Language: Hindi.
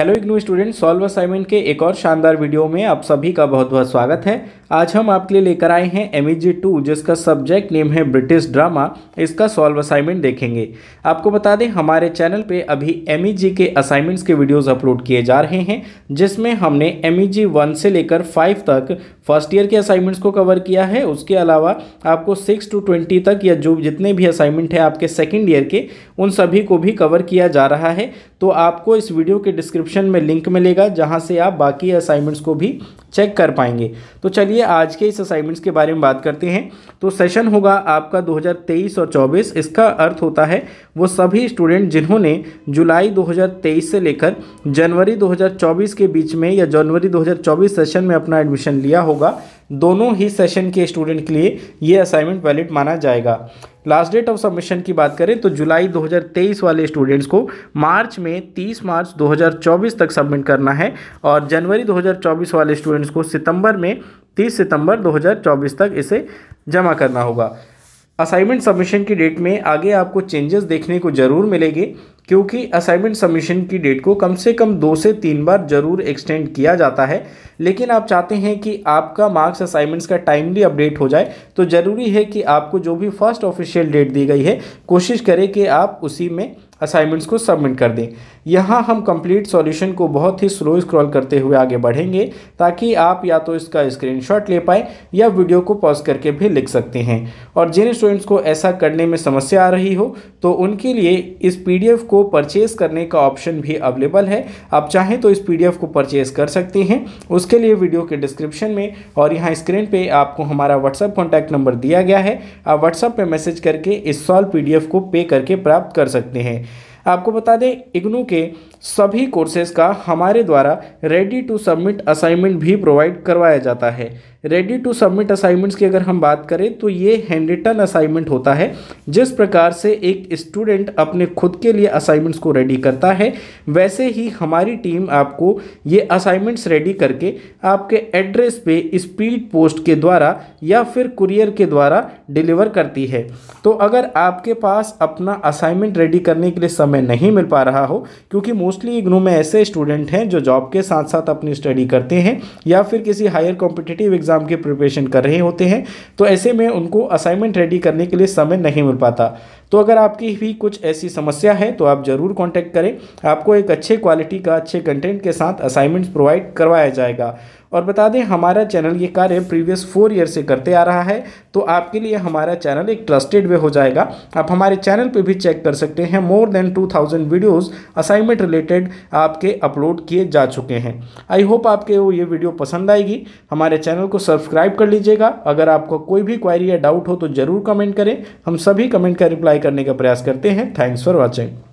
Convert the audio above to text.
hello IGNOU student solve assignment के एक और शानदार वीडियो में आप सभी का बहुत बहुत स्वागत है आज हम आपके लिए लेकर आए हैं एम ई e टू जिसका सब्जेक्ट नेम है ब्रिटिश ड्रामा इसका सॉल्व असाइनमेंट देखेंगे आपको बता दें हमारे चैनल पे अभी एम e के असाइनमेंट्स के वीडियोस अपलोड किए जा रहे हैं जिसमें हमने एम ई वन से लेकर फाइव तक फर्स्ट ईयर के असाइनमेंट्स को कवर किया है उसके अलावा आपको सिक्स टू ट्वेंटी तक या जो जितने भी असाइनमेंट हैं आपके सेकेंड ईयर के उन सभी को भी कवर किया जा रहा है तो आपको इस वीडियो के डिस्क्रिप्शन में लिंक मिलेगा जहाँ से आप बाकी असाइनमेंट्स को भी चेक कर पाएंगे तो चलिए चलिए आज के इस असाइनमेंट्स के बारे में बात करते हैं तो सेशन होगा आपका 2023 और 24 इसका अर्थ होता है वो सभी स्टूडेंट जिन्होंने जुलाई 2023 से लेकर जनवरी 2024 के बीच में या जनवरी 2024 सेशन में अपना एडमिशन लिया होगा दोनों ही सेशन के स्टूडेंट के लिए ये असाइनमेंट वैलिड माना जाएगा लास्ट डेट ऑफ सबमिशन की बात करें तो जुलाई 2023 वाले स्टूडेंट्स को मार्च में 30 मार्च 2024 तक सबमिट करना है और जनवरी 2024 वाले स्टूडेंट्स को सितंबर में 30 सितंबर 2024 तक इसे जमा करना होगा असाइनमेंट सबमिशन की डेट में आगे आपको चेंजेस देखने को ज़रूर मिलेगी क्योंकि असाइनमेंट सबमिशन की डेट को कम से कम दो से तीन बार ज़रूर एक्सटेंड किया जाता है लेकिन आप चाहते हैं कि आपका मार्क्स असाइनमेंट्स का टाइमली अपडेट हो जाए तो ज़रूरी है कि आपको जो भी फर्स्ट ऑफिशियल डेट दी गई है कोशिश करें कि आप उसी में असाइनमेंट्स को सबमिट कर दें यहाँ हम कंप्लीट सॉल्यूशन को बहुत ही स्लो स्क्रॉल करते हुए आगे बढ़ेंगे ताकि आप या तो इसका स्क्रीनशॉट ले पाएँ या वीडियो को पॉज करके भी लिख सकते हैं और जिन स्टूडेंट्स को ऐसा करने में समस्या आ रही हो तो उनके लिए इस पी को परचेज़ करने का ऑप्शन भी अवेलेबल है आप चाहें तो इस पी को परचेज़ कर सकते हैं उसके लिए वीडियो के डिस्क्रिप्शन में और यहाँ स्क्रीन पर आपको हमारा व्हाट्सअप कॉन्टैक्ट नंबर दिया गया है आप व्हाट्सअप पर मैसेज करके इस सॉल्व पी को पे करके प्राप्त कर सकते हैं आपको बता दें इग्नू के सभी कोर्सेज का हमारे द्वारा रेडी टू सबमिट असाइनमेंट भी प्रोवाइड करवाया जाता है रेडी टू सबमिट असाइनमेंट्स की अगर हम बात करें तो ये हैंड रिटन असाइनमेंट होता है जिस प्रकार से एक स्टूडेंट अपने खुद के लिए असाइनमेंट्स को रेडी करता है वैसे ही हमारी टीम आपको ये असाइनमेंट्स रेडी करके आपके एड्रेस पे स्पीड पोस्ट के द्वारा या फिर कुरियर के द्वारा डिलीवर करती है तो अगर आपके पास अपना असाइनमेंट रेडी करने के लिए समय नहीं मिल पा रहा हो क्योंकि मोस्टली इग्नू में ऐसे स्टूडेंट हैं जो जॉब के साथ साथ अपनी स्टडी करते हैं या फिर किसी हायर कॉम्पिटिटिव एग्ज़ाम की प्रिपरेशन कर रहे होते हैं तो ऐसे में उनको असाइनमेंट रेडी करने के लिए समय नहीं मिल पाता तो अगर आपकी भी कुछ ऐसी समस्या है तो आप ज़रूर कॉन्टैक्ट करें आपको एक अच्छे क्वालिटी का अच्छे कंटेंट के साथ असाइनमेंट्स प्रोवाइड करवाया जाएगा और बता दें हमारा चैनल ये कार्य प्रीवियस फोर ईयर से करते आ रहा है तो आपके लिए हमारा चैनल एक ट्रस्टेड वे हो जाएगा आप हमारे चैनल पे भी चेक कर सकते हैं more than two thousand videos assignment related आपके अपलोड किए जा चुके हैं आई होप आपके वो ये वीडियो पसंद आएगी हमारे चैनल को सब्सक्राइब कर लीजिएगा अगर आपको कोई भी क्वारी या डाउट हो तो ज़रूर कमेंट करें हम सभी कमेंट का रिप्लाई करने का प्रयास करते हैं थैंक्स फॉर वॉचिंग